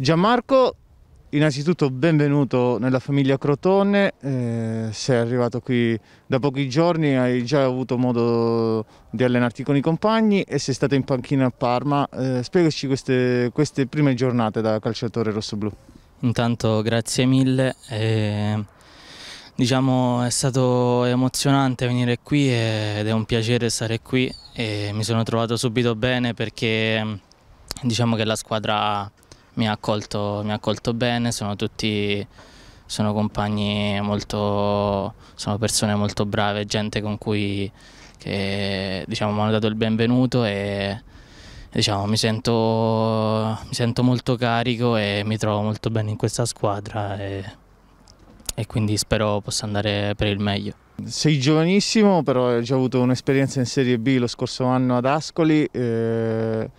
Gianmarco, innanzitutto benvenuto nella famiglia Crotone, eh, sei arrivato qui da pochi giorni, hai già avuto modo di allenarti con i compagni e sei stato in panchina a Parma, eh, spiegaci queste, queste, prime giornate da calciatore rossoblù. Intanto grazie mille, eh, diciamo è stato emozionante venire qui ed è un piacere stare qui e mi sono trovato subito bene perché diciamo che la squadra mi ha accolto, mi ha accolto bene, sono tutti sono compagni molto, sono persone molto brave, gente con cui che, diciamo, mi hanno dato il benvenuto e diciamo, mi, sento, mi sento molto carico e mi trovo molto bene in questa squadra e, e quindi spero possa andare per il meglio. Sei giovanissimo, però hai già avuto un'esperienza in Serie B lo scorso anno ad Ascoli. Eh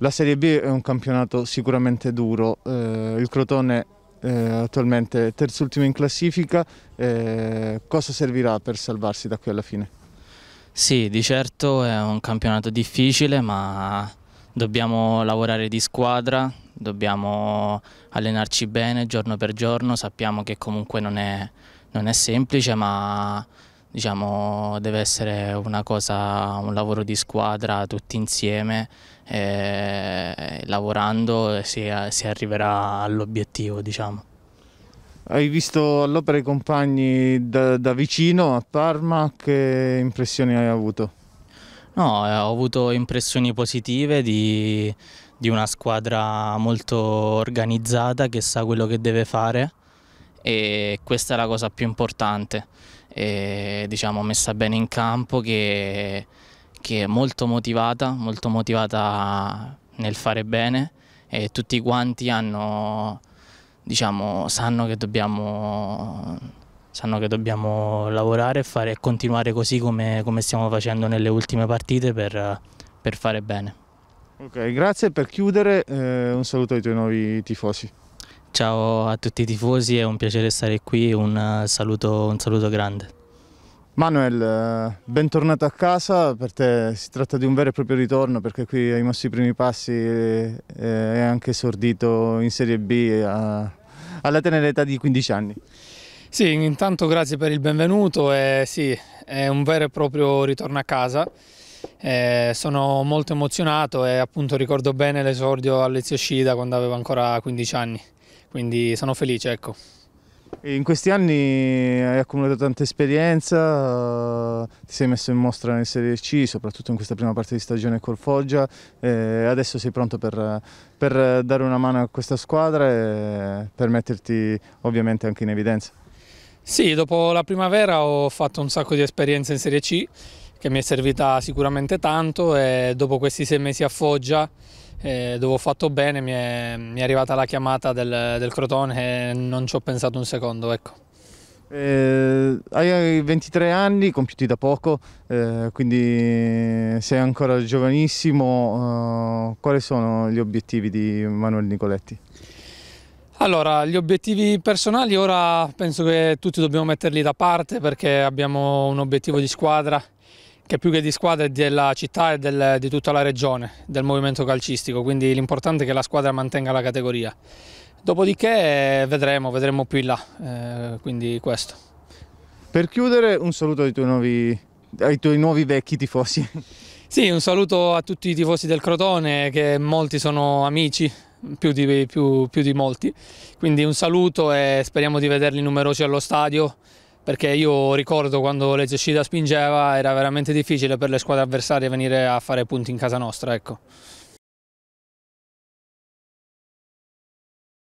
la Serie B è un campionato sicuramente duro, eh, il Crotone eh, attualmente terzultimo in classifica, eh, cosa servirà per salvarsi da qui alla fine? Sì, di certo è un campionato difficile ma dobbiamo lavorare di squadra, dobbiamo allenarci bene giorno per giorno, sappiamo che comunque non è, non è semplice ma diciamo, deve essere una cosa, un lavoro di squadra tutti insieme, eh, e lavorando si, si arriverà all'obiettivo. Diciamo. Hai visto all'opera i compagni da, da vicino a Parma, che impressioni hai avuto? No, eh, ho avuto impressioni positive di, di una squadra molto organizzata che sa quello che deve fare e questa è la cosa più importante, e, diciamo messa bene in campo che, che, è molto motivata, molto motivata nel fare bene e tutti quanti hanno, diciamo, sanno che dobbiamo sanno che dobbiamo lavorare e continuare così come, come, stiamo facendo nelle ultime partite per, per fare bene. Ok, grazie. Per chiudere, eh, un saluto ai tuoi nuovi tifosi. Ciao a tutti i tifosi, è un piacere stare qui, un eh, saluto, un saluto grande. Manuel, eh, bentornato a casa, per te si tratta di un vero e proprio ritorno perché qui hai mosso i primi passi eh, e hai anche esordito in Serie B a, alla tenera età di 15 anni. Sì, intanto grazie per il benvenuto e sì, è un vero e proprio ritorno a casa. Eh, sono molto emozionato e appunto ricordo bene l'esordio all'Ezio Scida quando avevo ancora 15 anni quindi sono felice. Ecco. In questi anni hai accumulato tanta esperienza, eh, ti sei messo in mostra nel Serie C, soprattutto in questa prima parte di stagione col Foggia, adesso sei pronto per, per, dare una mano a questa squadra e per metterti ovviamente anche in evidenza. Sì, dopo la primavera ho fatto un sacco di esperienze in Serie C che mi è servita sicuramente tanto e dopo questi sei mesi a Foggia eh, dove ho fatto bene mi è, mi è arrivata la chiamata del, del, Crotone e non ci ho pensato un secondo. Ecco. Eh, hai 23 anni, compiuti da poco, eh, quindi sei ancora giovanissimo. Eh, quali sono gli obiettivi di Manuel Nicoletti? Allora, gli obiettivi personali ora penso che tutti dobbiamo metterli da parte perché abbiamo un obiettivo di squadra che più che di squadra è della città e del, di tutta la regione, del movimento calcistico, quindi l'importante è che la squadra mantenga la categoria. Dopodiché vedremo, vedremo più in là, eh, quindi questo. Per chiudere un saluto ai tuoi nuovi, ai tuoi nuovi vecchi tifosi. Sì, un saluto a tutti i tifosi del Crotone, che molti sono amici, più di, più, più di molti. Quindi un saluto e speriamo di vederli numerosi allo stadio perché io ricordo quando l'esercita spingeva era veramente difficile per le squadre avversarie venire a fare punti in casa nostra. Ecco.